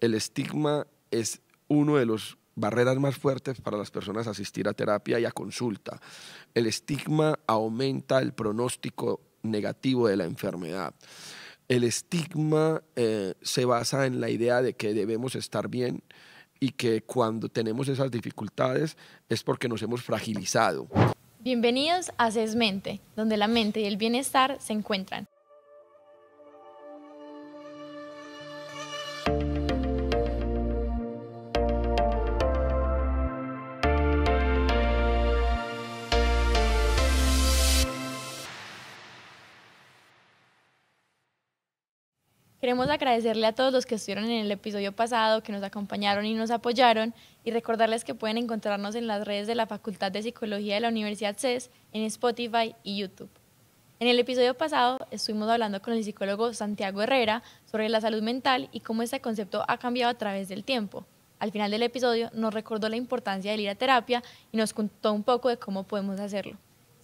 el estigma es uno de los barreras más fuertes para las personas asistir a terapia y a consulta. El estigma aumenta el pronóstico negativo de la enfermedad. El estigma eh, se basa en la idea de que debemos estar bien y que cuando tenemos esas dificultades es porque nos hemos fragilizado. Bienvenidos a Sesmente, donde la mente y el bienestar se encuentran. Queremos agradecerle a todos los que estuvieron en el episodio pasado, que nos acompañaron y nos apoyaron, y recordarles que pueden encontrarnos en las redes de la Facultad de Psicología de la Universidad CES, en Spotify y YouTube. En el episodio pasado estuvimos hablando con el psicólogo Santiago Herrera sobre la salud mental y cómo este concepto ha cambiado a través del tiempo. Al final del episodio nos recordó la importancia de ir a terapia y nos contó un poco de cómo podemos hacerlo.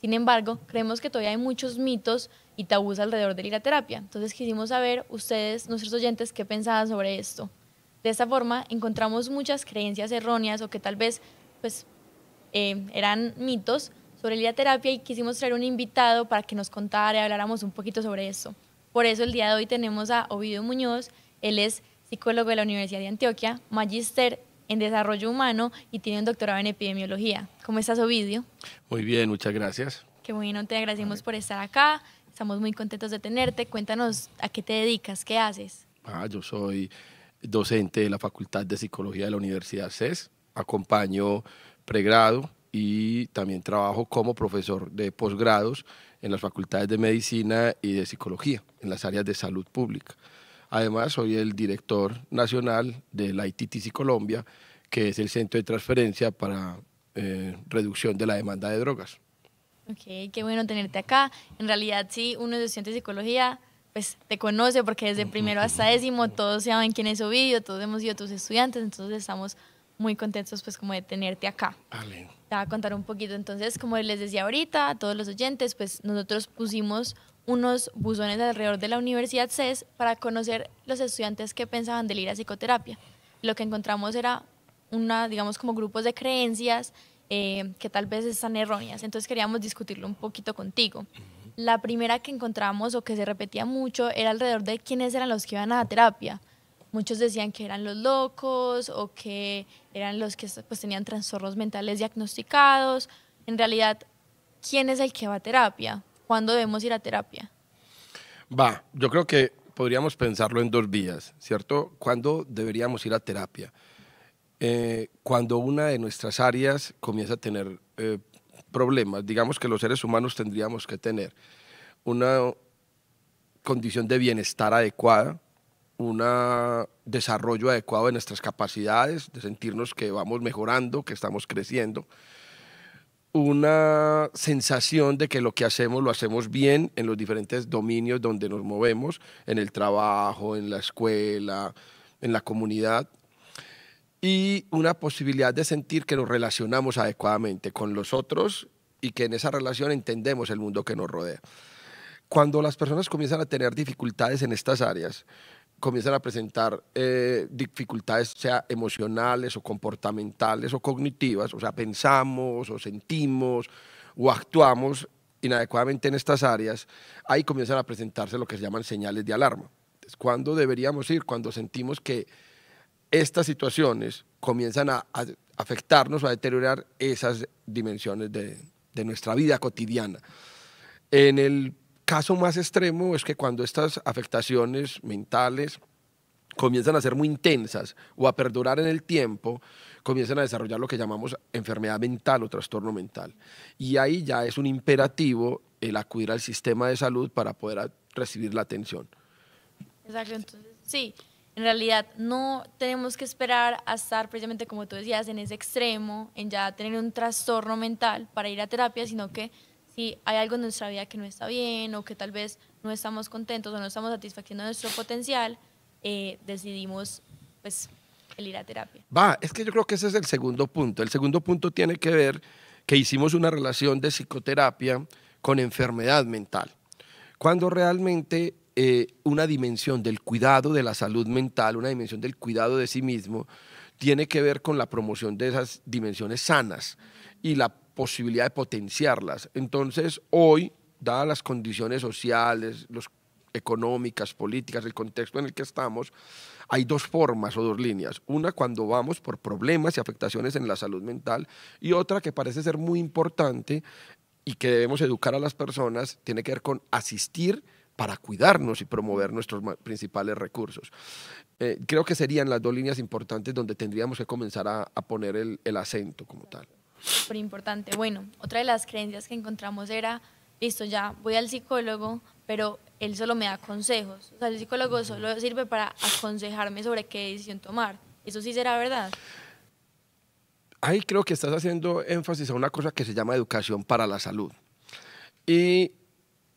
Sin embargo, creemos que todavía hay muchos mitos y tabús alrededor de la terapia. Entonces quisimos saber ustedes, nuestros oyentes, qué pensaban sobre esto. De esta forma, encontramos muchas creencias erróneas o que tal vez pues, eh, eran mitos sobre la terapia y quisimos traer un invitado para que nos contara y habláramos un poquito sobre esto. Por eso el día de hoy tenemos a Ovidio Muñoz, él es psicólogo de la Universidad de Antioquia, magíster en desarrollo humano y tiene un doctorado en epidemiología. ¿Cómo estás, Ovidio? Muy bien, muchas gracias. Qué bueno, te agradecemos por estar acá. Estamos muy contentos de tenerte. Cuéntanos a qué te dedicas, qué haces. Ah, yo soy docente de la Facultad de Psicología de la Universidad CES. Acompaño pregrado y también trabajo como profesor de posgrados en las facultades de medicina y de psicología, en las áreas de salud pública. Además, soy el director nacional de la ITTC Colombia, que es el centro de transferencia para eh, reducción de la demanda de drogas. Ok, qué bueno tenerte acá. En realidad, sí, uno es estudiante de psicología, pues te conoce porque desde primero hasta décimo todos saben quién es Ovidio, todos hemos sido tus estudiantes, entonces estamos muy contentos pues como de tenerte acá. Te voy a contar un poquito, entonces como les decía ahorita a todos los oyentes, pues nosotros pusimos unos buzones alrededor de la Universidad CES para conocer los estudiantes que pensaban de ir a psicoterapia. Lo que encontramos era una, digamos, como grupos de creencias eh, que tal vez están erróneas. Entonces queríamos discutirlo un poquito contigo. La primera que encontramos o que se repetía mucho era alrededor de quiénes eran los que iban a la terapia. Muchos decían que eran los locos o que eran los que pues, tenían trastornos mentales diagnosticados. En realidad, ¿quién es el que va a terapia? ¿Cuándo debemos ir a terapia? Va, yo creo que podríamos pensarlo en dos vías, ¿cierto? ¿Cuándo deberíamos ir a terapia? Eh, cuando una de nuestras áreas comienza a tener eh, problemas, digamos que los seres humanos tendríamos que tener una condición de bienestar adecuada, un desarrollo adecuado de nuestras capacidades, de sentirnos que vamos mejorando, que estamos creciendo, una sensación de que lo que hacemos lo hacemos bien en los diferentes dominios donde nos movemos, en el trabajo, en la escuela, en la comunidad, y una posibilidad de sentir que nos relacionamos adecuadamente con los otros y que en esa relación entendemos el mundo que nos rodea. Cuando las personas comienzan a tener dificultades en estas áreas, comienzan a presentar eh, dificultades, sea emocionales o comportamentales o cognitivas, o sea, pensamos o sentimos o actuamos inadecuadamente en estas áreas, ahí comienzan a presentarse lo que se llaman señales de alarma. Entonces, ¿Cuándo deberíamos ir? Cuando sentimos que estas situaciones comienzan a, afectarnos o a deteriorar esas dimensiones de, de nuestra vida cotidiana. En el Caso más extremo es que cuando estas afectaciones mentales comienzan a ser muy intensas o a perdurar en el tiempo, comienzan a desarrollar lo que llamamos enfermedad mental o trastorno mental. Y ahí ya es un imperativo el acudir al sistema de salud para poder recibir la atención. Exacto, entonces sí, en realidad no tenemos que esperar a estar precisamente como tú decías en ese extremo, en ya tener un trastorno mental para ir a terapia, sino que si hay algo en nuestra vida que no está bien o que tal vez no estamos contentos o no estamos satisfaciendo nuestro potencial, eh, decidimos pues el ir a terapia. Va, es que yo creo que ese es el segundo punto. El segundo punto tiene que ver que hicimos una relación de psicoterapia con enfermedad mental, cuando realmente eh, una dimensión del cuidado de la salud mental, una dimensión del cuidado de sí mismo, tiene que ver con la promoción de esas dimensiones sanas y la posibilidad de potenciarlas. Entonces, hoy, dadas las condiciones sociales, los económicas, políticas, el contexto en el que estamos, hay dos formas o dos líneas. Una cuando vamos por problemas y afectaciones en la salud mental y otra que parece ser muy importante y que debemos educar a las personas tiene que ver con asistir para cuidarnos y promover nuestros principales recursos. Eh, creo que serían las dos líneas importantes donde tendríamos que comenzar a, poner el acento como tal súper importante. Bueno, otra de las creencias que encontramos era, listo, ya voy al psicólogo, pero él solo me da consejos. O sea, el psicólogo solo sirve para aconsejarme sobre qué decisión tomar. ¿Eso sí será verdad? Ahí creo que estás haciendo énfasis a una cosa que se llama educación para la salud. Y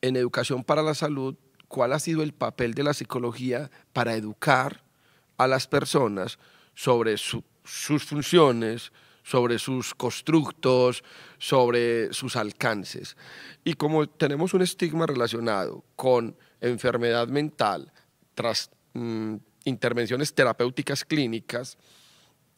en educación para la salud, ¿cuál ha sido el papel de la psicología para educar a las personas sobre sus funciones, sobre sus constructos, sobre sus alcances. Y como tenemos un estigma relacionado con enfermedad mental, tras mm, intervenciones terapéuticas clínicas,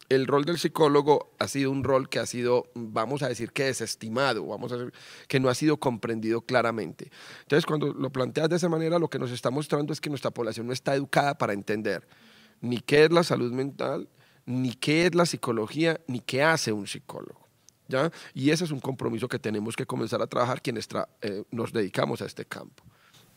el rol del psicólogo ha sido un rol que ha sido, vamos a decir que desestimado, vamos a decir que no ha sido comprendido claramente. Entonces, cuando lo planteas de esa manera, lo que nos está mostrando es que nuestra población no está educada para entender ni qué es la salud mental, ni qué es la psicología, ni qué hace un psicólogo. ¿ya? Y ese es un compromiso que tenemos que comenzar a trabajar quienes eh, nos dedicamos a este campo.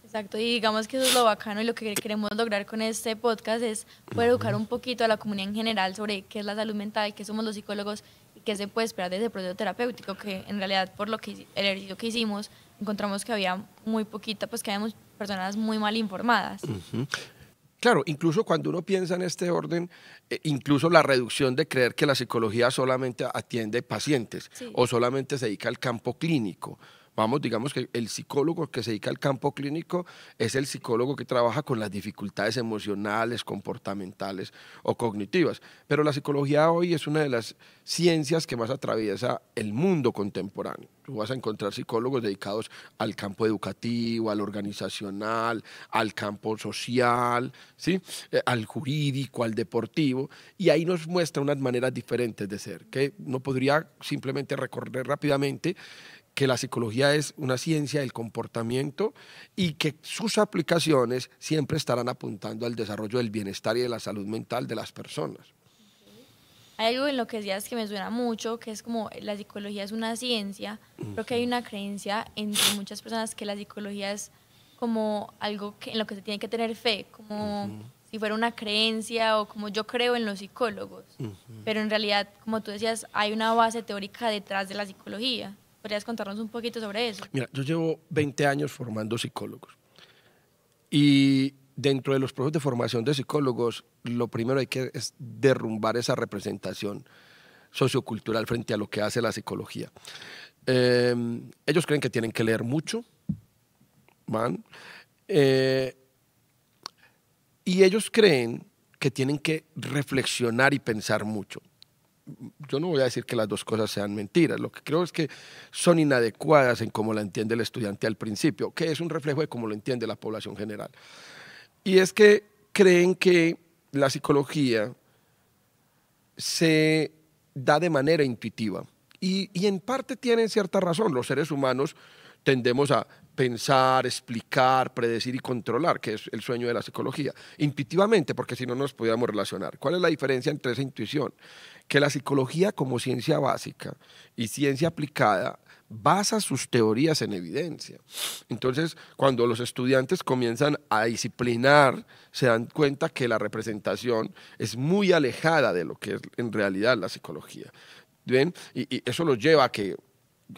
Exacto, y digamos que eso es lo bacano y lo que queremos lograr con este podcast es poder educar un poquito a la comunidad en general sobre qué es la salud mental, qué somos los psicólogos y qué se puede esperar desde el proceso terapéutico, que en realidad por lo que el ejercicio que hicimos encontramos que había muy poquita, pues que habíamos personas muy mal informadas. Claro, incluso cuando uno piensa en este orden, eh, incluso la reducción de creer que la psicología solamente atiende pacientes o solamente se dedica al campo clínico. Vamos, digamos que el psicólogo que se dedica al campo clínico es el psicólogo que trabaja con las dificultades emocionales, comportamentales o cognitivas. Pero la psicología hoy es una de las ciencias que más atraviesa el mundo contemporáneo. Tú vas a encontrar psicólogos dedicados al campo educativo, al organizacional, al campo social, ¿sí? Eh, al jurídico, al deportivo, y ahí nos muestra unas maneras diferentes de ser, que no podría simplemente recorrer rápidamente que la psicología es una ciencia del comportamiento y que sus aplicaciones siempre estarán apuntando al desarrollo del bienestar y de la salud mental de las personas. Hay algo en lo que decías que me suena mucho, que es como la psicología es una ciencia. Creo que hay una creencia entre muchas personas que la psicología es como algo que, en lo que se tiene que tener fe, como si fuera una creencia o como yo creo en los psicólogos. Pero en realidad, como tú decías, hay una base teórica detrás de la psicología. ¿Podrías contarnos un poquito sobre eso? Mira, yo llevo 20 años formando psicólogos. Y dentro de los procesos de formación de psicólogos, lo primero hay que es derrumbar esa representación sociocultural frente a lo que hace la psicología. Em, ellos creen que tienen que leer mucho, van, eh, y ellos creen que tienen que reflexionar y pensar mucho yo no voy a decir que las dos cosas sean mentiras, lo que creo es que son inadecuadas en cómo la entiende el estudiante al principio, que es un reflejo de cómo lo entiende la población general. Y es que creen que la psicología se da de manera intuitiva. Y, y en parte tienen cierta razón, los seres humanos tendemos a pensar, explicar, predecir y controlar, que es el sueño de la psicología, intuitivamente, porque si no nos podíamos relacionar. ¿Cuál es la diferencia entre esa intuición? Que la psicología como ciencia básica y ciencia aplicada basa sus teorías en evidencia. Entonces, cuando los estudiantes comienzan a disciplinar, se dan cuenta que la representación es muy alejada de lo que es en realidad la psicología. ¿Ven? y, y eso los lleva a que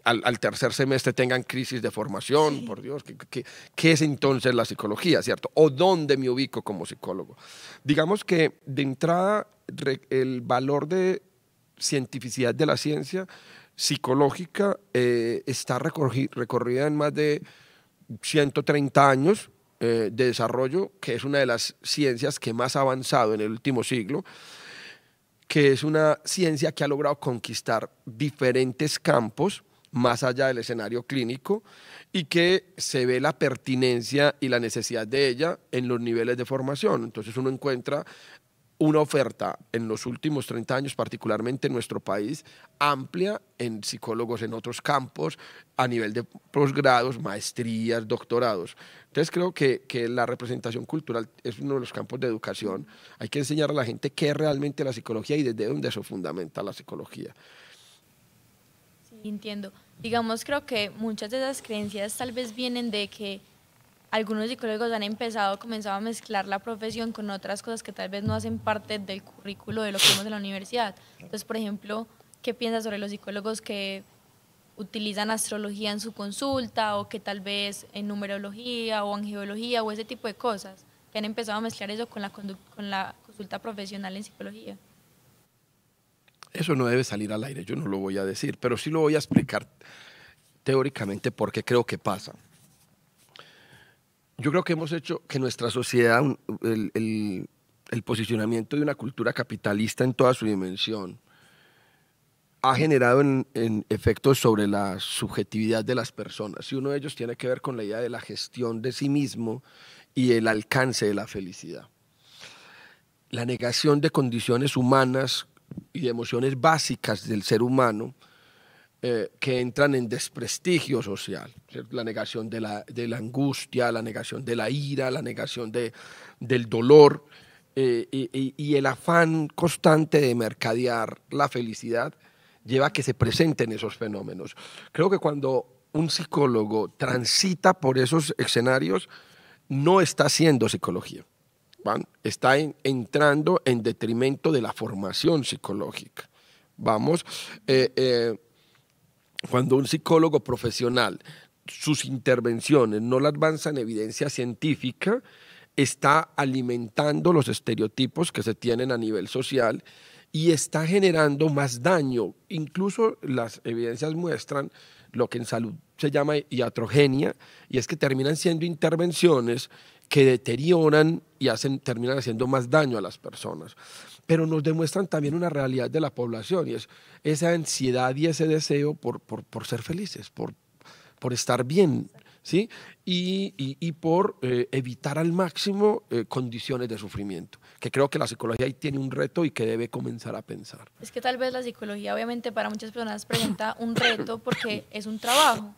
al, tercer semestre tengan crisis de formación, por Dios, ¿qué, es entonces la psicología, cierto? ¿O dónde me ubico como psicólogo? Digamos que de entrada el valor de cientificidad de la ciencia psicológica eh, está recorrida en más de 130 años eh, de desarrollo, que es una de las ciencias que más ha avanzado en el último siglo que es una ciencia que ha logrado conquistar diferentes campos más allá del escenario clínico y que se ve la pertinencia y la necesidad de ella en los niveles de formación. Entonces uno encuentra una oferta en los últimos 30 años, particularmente en nuestro país, amplia en psicólogos en otros campos, a nivel de posgrados, maestrías, doctorados. Entonces creo que, que, la representación cultural es uno de los campos de educación. Hay que enseñar a la gente qué es realmente la psicología y desde dónde se fundamenta la psicología. Sí, entiendo. Digamos, creo que muchas de esas creencias tal vez vienen de que algunos psicólogos han empezado, comenzado a mezclar la profesión con otras cosas que tal vez no hacen parte del currículo de lo que vemos en la universidad. Entonces, por ejemplo, ¿qué piensas sobre los psicólogos que utilizan astrología en su consulta o que tal vez en numerología o en geología o ese tipo de cosas, que han empezado a mezclar eso con la consulta profesional en psicología? Eso no debe salir al aire, yo no lo voy a decir, pero sí lo voy a explicar teóricamente porque creo que pasa. Yo creo que hemos hecho que nuestra sociedad, el, posicionamiento de una cultura capitalista en toda su dimensión, ha generado efectos sobre la subjetividad de las personas. Y uno de ellos tiene que ver con la idea de la gestión de sí mismo y el alcance de la felicidad. La negación de condiciones humanas y de emociones básicas del ser humano eh, que entran en desprestigio social. La negación de la, angustia, la negación de la ira, la negación del dolor eh, y, el afán constante de mercadear la felicidad lleva a que se presenten esos fenómenos. Creo que cuando un psicólogo transita por esos escenarios, no está haciendo psicología está entrando en detrimento de la formación psicológica. Vamos, eh, eh, cuando un psicólogo profesional sus intervenciones no las avanza en evidencia científica, está alimentando los estereotipos que se tienen a nivel social y está generando más daño. Incluso las evidencias muestran lo que en salud se llama iatrogenia, y es que terminan siendo intervenciones que deterioran y hacen, terminan haciendo más daño a las personas. Pero nos demuestran también una realidad de la población y es esa ansiedad y ese deseo por, ser felices, por, estar bien, ¿sí? Y, por eh, evitar al máximo eh, condiciones de sufrimiento, que creo que la psicología ahí tiene un reto y que debe comenzar a pensar. Es que tal vez la psicología obviamente para muchas personas presenta un reto porque es un trabajo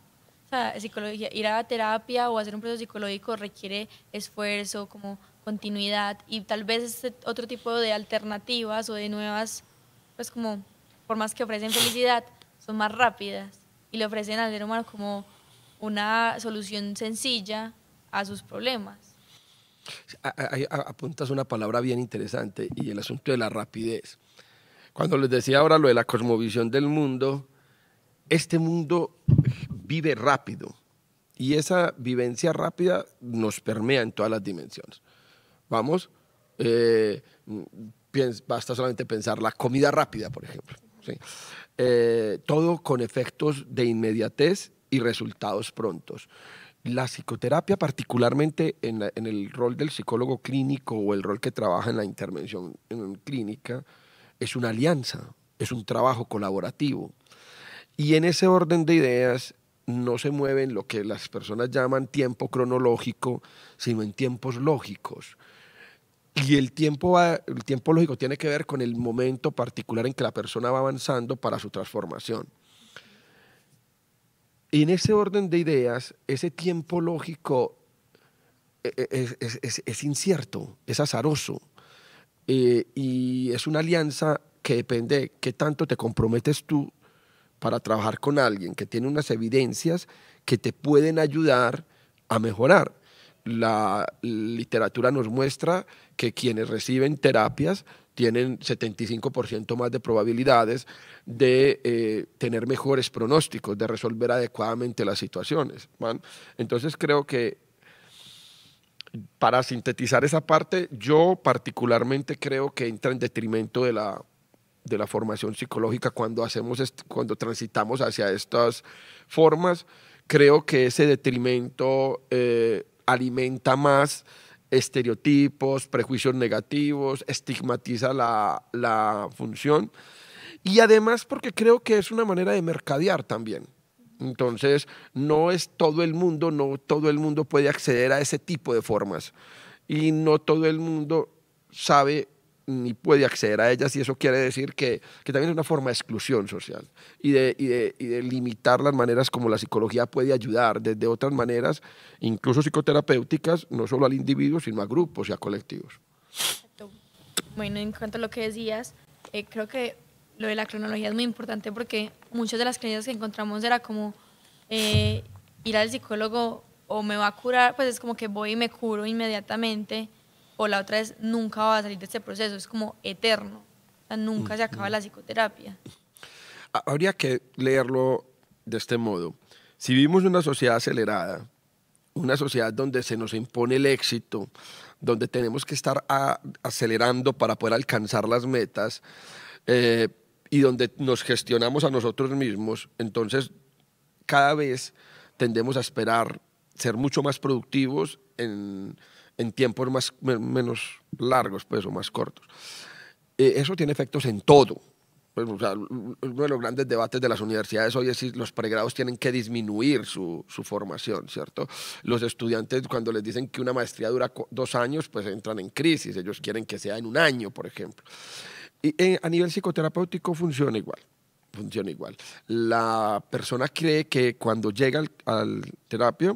o sea, psicología, ir a terapia o hacer un proceso psicológico requiere esfuerzo, como continuidad y tal vez este otro tipo de alternativas o de nuevas, pues como formas que ofrecen felicidad son más rápidas y le ofrecen al ser humano como una solución sencilla a sus problemas. apuntas una palabra bien interesante y el asunto de la rapidez. Cuando les decía ahora lo de la cosmovisión del mundo, este mundo vive rápido y esa vivencia rápida nos permea en todas las dimensiones. Vamos, eh, basta solamente pensar la comida rápida, por ejemplo. Eh, todo con efectos de inmediatez y resultados prontos. La psicoterapia, particularmente en, el rol del psicólogo clínico o el rol que trabaja en la intervención en clínica, es una alianza, es un trabajo colaborativo. Y en ese orden de ideas, no se mueve en lo que las personas llaman tiempo cronológico, sino en tiempos lógicos. Y el tiempo, el tiempo lógico tiene que ver con el momento particular en que la persona va avanzando para su transformación. Y en ese orden de ideas, ese tiempo lógico e, e, es, incierto, es azaroso. Eh, y es una alianza que depende de qué tanto te comprometes tú para trabajar con alguien que tiene unas evidencias que te pueden ayudar a mejorar. La literatura nos muestra que quienes reciben terapias tienen 75% más de probabilidades de eh, tener mejores pronósticos, de resolver adecuadamente las situaciones. Entonces creo que para sintetizar esa parte, yo particularmente creo que entra en detrimento de la de la formación psicológica cuando, hacemos cuando transitamos hacia estas formas, creo que ese detrimento eh, alimenta más estereotipos, prejuicios negativos, estigmatiza la, la función y además porque creo que es una manera de mercadear también. Entonces, no es todo el mundo, no todo el mundo puede acceder a ese tipo de formas y no todo el mundo sabe ni puede acceder a ellas y eso quiere decir que, que también es una forma de exclusión social y de, y, de, y de, limitar las maneras como la psicología puede ayudar desde otras maneras, incluso psicoterapéuticas, no solo al individuo, sino a grupos y a colectivos. Bueno, en cuanto a lo que decías, eh, creo que lo de la cronología es muy importante porque muchas de las creencias que encontramos era como eh, ir al psicólogo o me va a curar, pues es como que voy y me curo inmediatamente o la otra es nunca va a salir de este proceso, es como eterno, nunca se acaba la psicoterapia. Habría que leerlo de este modo. Si vivimos una sociedad acelerada, una sociedad donde se nos impone el éxito, donde tenemos que estar acelerando para poder alcanzar las metas eh, y donde nos gestionamos a nosotros mismos, entonces cada vez tendemos a esperar ser mucho más productivos en, en tiempos más, menos largos pues, o más cortos. Eh, eso tiene efectos en todo. Pues, uno de los grandes debates de las universidades hoy es si los pregrados tienen que disminuir su, formación, ¿cierto? Los estudiantes cuando les dicen que una maestría dura dos años, pues entran en crisis, ellos quieren que sea en un año, por ejemplo. Y eh, a nivel psicoterapéutico funciona igual, funciona igual. La persona cree que cuando llega al, al terapia,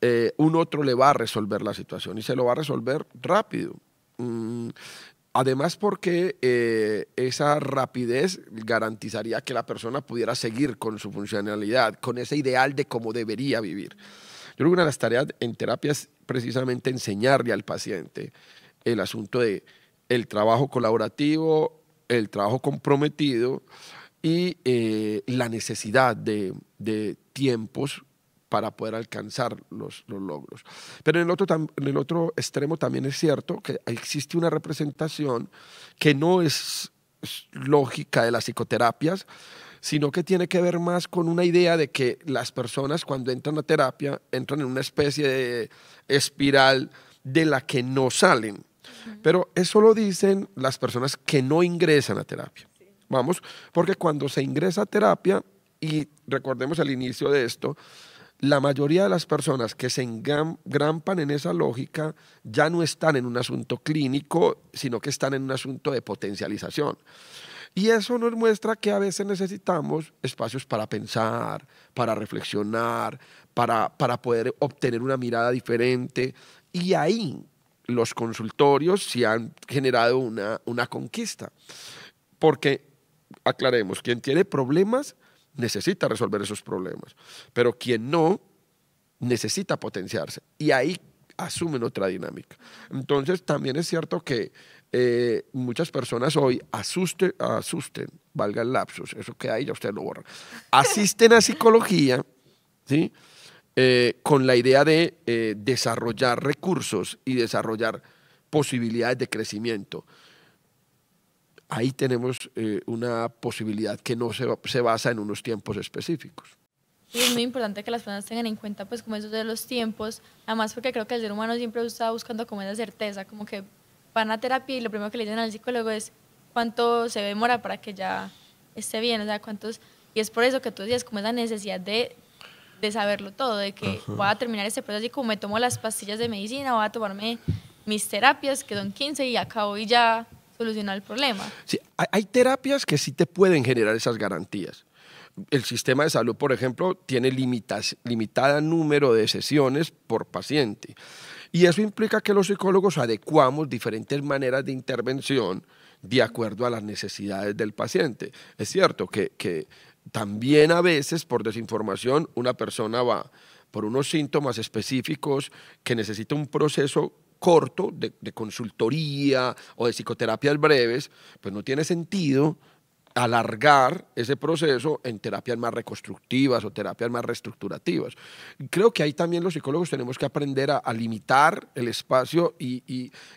eh, un otro le va a resolver la situación y se lo va a resolver rápido. Mm, además porque eh, esa rapidez garantizaría que la persona pudiera seguir con su funcionalidad, con ese ideal de cómo debería vivir. Yo creo que una de las tareas en terapia es precisamente enseñarle al paciente el asunto de el trabajo colaborativo, el trabajo comprometido y eh, la necesidad de, de tiempos para poder alcanzar los, logros. Pero en el, otro, en el otro extremo también es cierto que existe una representación que no es lógica de las psicoterapias, sino que tiene que ver más con una idea de que las personas cuando entran a terapia entran en una especie de espiral de la que no salen. Pero eso lo dicen las personas que no ingresan a terapia. Vamos, porque cuando se ingresa a terapia, y recordemos el inicio de esto, la mayoría de las personas que se engrampan en esa lógica ya no están en un asunto clínico, sino que están en un asunto de potencialización. Y eso nos muestra que a veces necesitamos espacios para pensar, para reflexionar, para, poder obtener una mirada diferente. Y ahí los consultorios se han generado una, una conquista. Porque, aclaremos, quien tiene problemas necesita resolver esos problemas, pero quien no necesita potenciarse y ahí asumen otra dinámica. Entonces también es cierto que eh, muchas personas hoy asusten, asusten, valga el lapsus, eso que ahí ya usted lo borra, asisten a psicología, ¿sí? Eh, con la idea de eh, desarrollar recursos y desarrollar posibilidades de crecimiento ahí tenemos eh, una posibilidad que no se, se, basa en unos tiempos específicos. es muy importante que las personas tengan en cuenta pues como eso de los tiempos, además porque creo que el ser humano siempre está buscando como esa certeza, como que van a terapia y lo primero que le dicen al psicólogo es cuánto se demora para que ya esté bien, o sea, cuántos... Y es por eso que tú decías como esa necesidad de, de saberlo todo, de que voy a terminar este proceso y como me tomo las pastillas de medicina, voy a tomarme mis terapias, que son 15 y acabo y ya solucionar el problema. Sí, hay, terapias que sí te pueden generar esas garantías. El sistema de salud, por ejemplo, tiene limitada número de sesiones por paciente. Y eso implica que los psicólogos adecuamos diferentes maneras de intervención de acuerdo a las necesidades del paciente. Es cierto que, que también a veces, por desinformación, una persona va por unos síntomas específicos que necesita un proceso corto de, consultoría o de psicoterapias breves, pues no tiene sentido alargar ese proceso en terapias más reconstructivas o terapias más reestructurativas. Creo que ahí también los psicólogos tenemos que aprender a, limitar el espacio y,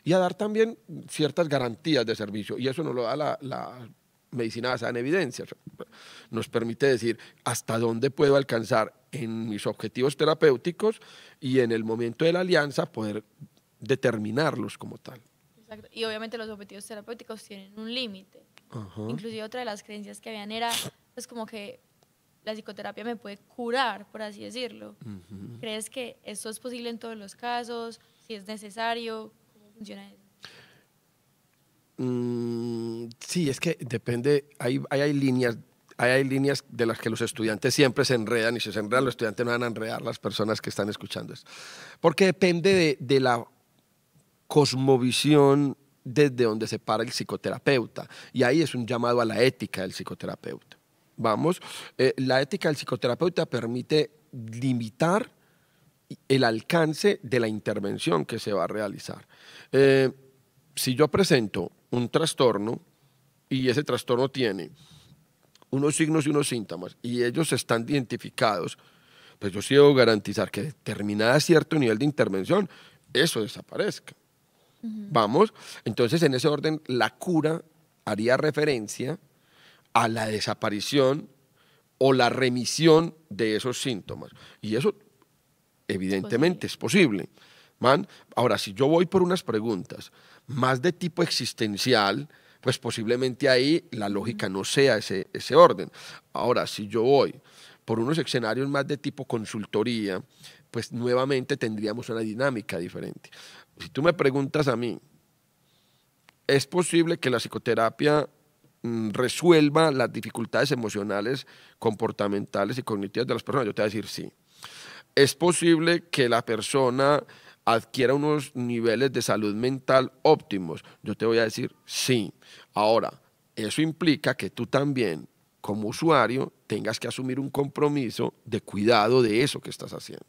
y, a dar también ciertas garantías de servicio. Y eso nos lo da la, la medicina basada en evidencia. Nos permite decir hasta dónde puedo alcanzar en mis objetivos terapéuticos y en el momento de la alianza poder determinarlos como tal. Y obviamente los objetivos terapéuticos tienen un límite. Inclusive otra de las creencias que habían era, es pues, como que la psicoterapia me puede curar, por así decirlo. ¿Crees que eso es posible en todos los casos? Si es necesario, ¿cómo funciona eso? Mm, sí, es que depende, hay, hay, líneas hay, líneas de las que los estudiantes siempre se enredan y si se enredan los estudiantes no van a enredar las personas que están escuchando esto. Porque depende de la cosmovisión desde donde se para el psicoterapeuta. Y ahí es un llamado a la ética del psicoterapeuta. Vamos, eh, la ética del psicoterapeuta permite limitar el alcance de la intervención que se va a realizar. Eh, si yo presento un trastorno y ese trastorno tiene unos signos y unos síntomas y ellos están identificados, pues yo sí debo garantizar que determinada cierto nivel de intervención, eso desaparezca. Vamos, entonces en ese orden la cura haría referencia a la desaparición o la remisión de esos síntomas. Y eso evidentemente es posible. Man, ahora, si yo voy por unas preguntas más de tipo existencial, pues posiblemente ahí la lógica no sea ese, ese orden. Ahora, si yo voy por unos escenarios más de tipo consultoría, pues nuevamente tendríamos una dinámica diferente si tú me preguntas a mí, ¿es posible que la psicoterapia mm, resuelva las dificultades emocionales, comportamentales y cognitivas de las personas? Yo te voy a decir sí. ¿Es posible que la persona adquiera unos niveles de salud mental óptimos? Yo te voy a decir sí. Ahora, eso implica que tú también, como usuario, tengas que asumir un compromiso de cuidado de eso que estás haciendo.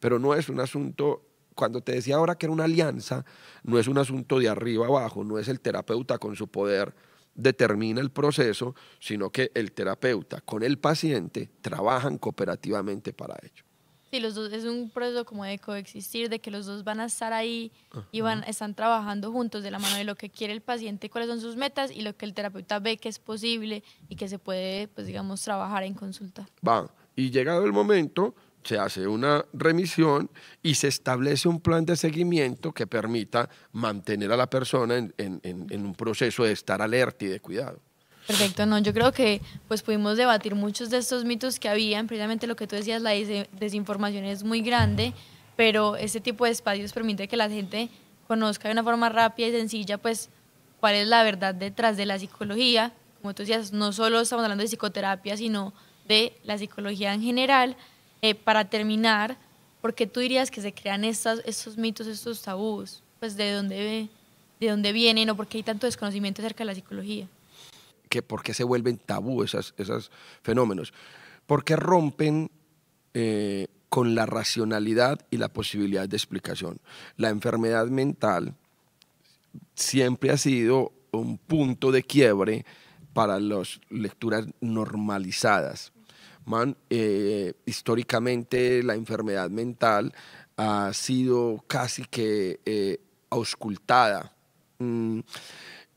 Pero no es un asunto cuando te decía ahora que era una alianza, no es un asunto de arriba abajo, no es el terapeuta con su poder determina el proceso, sino que el terapeuta con el paciente trabajan cooperativamente para ello. Sí, los dos, es un proceso como de coexistir, de que los dos van a estar ahí y van, están trabajando juntos de la mano de lo que quiere el paciente, cuáles son sus metas y lo que el terapeuta ve que es posible y que se puede, pues digamos, trabajar en consulta. Va, y llegado el momento, se hace una remisión y se establece un plan de seguimiento que permita mantener a la persona en, un proceso de estar alerta y de cuidado. Perfecto, no, yo creo que pues pudimos debatir muchos de estos mitos que habían, precisamente lo que tú decías, la desinformación es muy grande, pero este tipo de espacios permite que la gente conozca de una forma rápida y sencilla pues cuál es la verdad detrás de la psicología, como tú decías, no solo estamos hablando de psicoterapia, sino de la psicología en general, eh, para terminar, ¿por qué tú dirías que se crean esos estos mitos, estos tabús? Pues, de dónde, de dónde vienen o por qué hay tanto desconocimiento acerca de la psicología. ¿Qué, ¿Por qué se vuelven tabú esos fenómenos? Porque rompen eh, con la racionalidad y la posibilidad de explicación? La enfermedad mental siempre ha sido un punto de quiebre para las lecturas normalizadas. Eh, históricamente la enfermedad mental ha sido casi que eh, auscultada. Mm,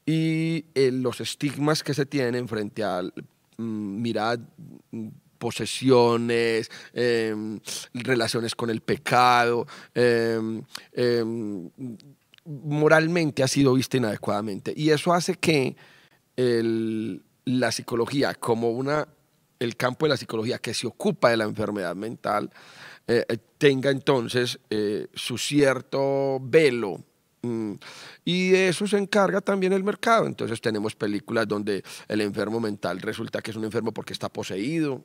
y eh, los estigmas que se tienen frente a, mm, mirad, mm, posesiones, em, relaciones con el pecado, em, em, moralmente ha sido vista inadecuadamente. Y eso hace que la psicología como una el campo de la psicología que se ocupa de la enfermedad mental eh, eh, tenga entonces eh, su cierto velo. Mm, y de eso se encarga también el mercado. Entonces tenemos películas donde el enfermo mental resulta que es un enfermo porque está poseído,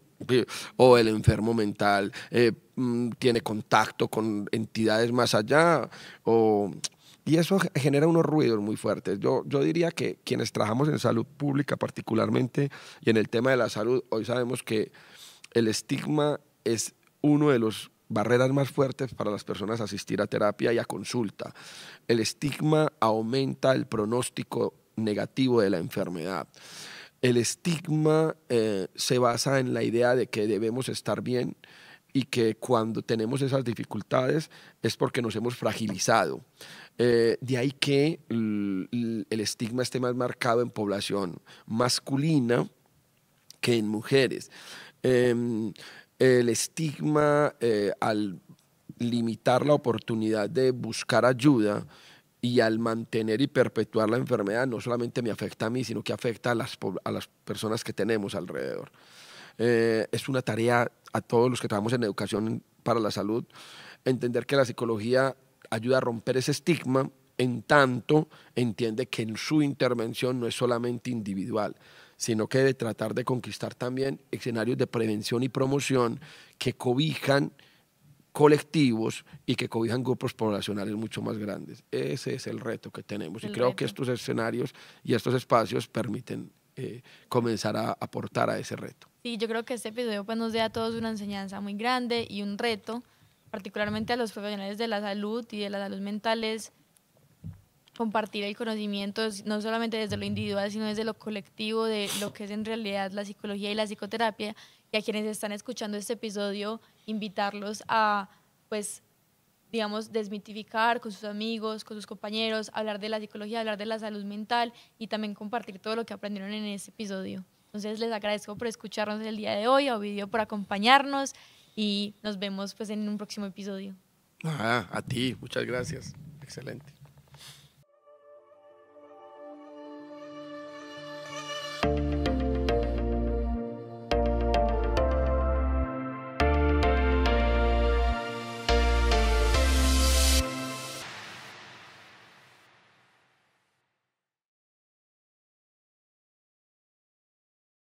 o el enfermo mental mm, tiene contacto con entidades más allá, o y eso genera unos ruidos muy fuertes. Yo, yo diría que quienes trabajamos en salud pública particularmente y en el tema de la salud, hoy sabemos que el estigma es uno de los barreras más fuertes para las personas asistir a terapia y a consulta. El estigma aumenta el pronóstico negativo de la enfermedad. El estigma eh, se basa en la idea de que debemos estar bien y que cuando tenemos esas dificultades es porque nos hemos fragilizado. Eh, de ahí que el, estigma esté más marcado en población masculina que en mujeres. Em, el estigma eh, al limitar la oportunidad de buscar ayuda y al mantener y perpetuar la enfermedad no solamente me afecta a mí, sino que afecta a las, a las personas que tenemos alrededor. Eh, es una tarea a todos los que trabajamos en educación para la salud, entender que la psicología ayuda a romper ese estigma, en tanto entiende que en su intervención no es solamente individual, sino que debe tratar de conquistar también escenarios de prevención y promoción que cobijan colectivos y que cobijan grupos poblacionales mucho más grandes. Ese es el reto que tenemos y creo que estos escenarios y estos espacios permiten eh, comenzar a aportar a ese reto. Sí, yo creo que este episodio pues, nos da a todos una enseñanza muy grande y un reto particularmente a los profesionales de la salud y de la salud mental es compartir el conocimiento, no solamente desde lo individual, sino desde lo colectivo, de lo que es en realidad la psicología y la psicoterapia. Y a quienes están escuchando este episodio, invitarlos a, pues, digamos, desmitificar con sus amigos, con sus compañeros, hablar de la psicología, hablar de la salud mental y también compartir todo lo que aprendieron en este episodio. Entonces les agradezco por escucharnos el día de hoy, a Ovidio por acompañarnos y nos vemos pues en un próximo episodio. Ah, a ti, muchas gracias. Excelente.